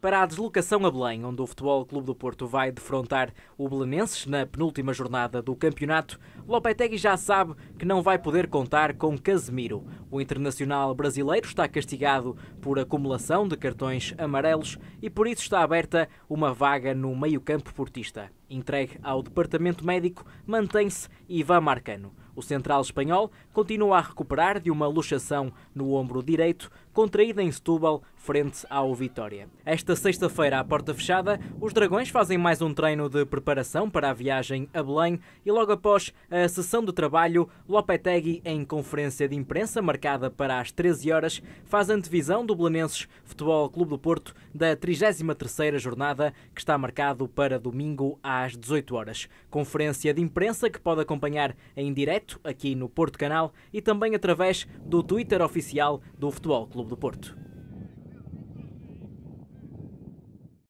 Para a deslocação a Belém, onde o Futebol Clube do Porto vai defrontar o Belenenses na penúltima jornada do campeonato, Lopetegui já sabe que não vai poder contar com Casemiro. O internacional brasileiro está castigado por acumulação de cartões amarelos e por isso está aberta uma vaga no meio-campo portista. Entregue ao departamento médico, mantém-se Ivan Marcano. O central espanhol continua a recuperar de uma luxação no ombro direito, contraída em Setúbal, frente ao Vitória. Esta sexta-feira, à porta fechada, os Dragões fazem mais um treino de preparação para a viagem a Belém e logo após a sessão de trabalho, Lopetegui, em conferência de imprensa, marcada para as 13 horas, faz antevisão do Belenenses Futebol Clube do Porto da 33ª jornada, que está marcado para domingo às 18 horas. Conferência de imprensa que pode acompanhar em direto aqui no Porto Canal e também através do Twitter oficial do Futebol Clube do Porto.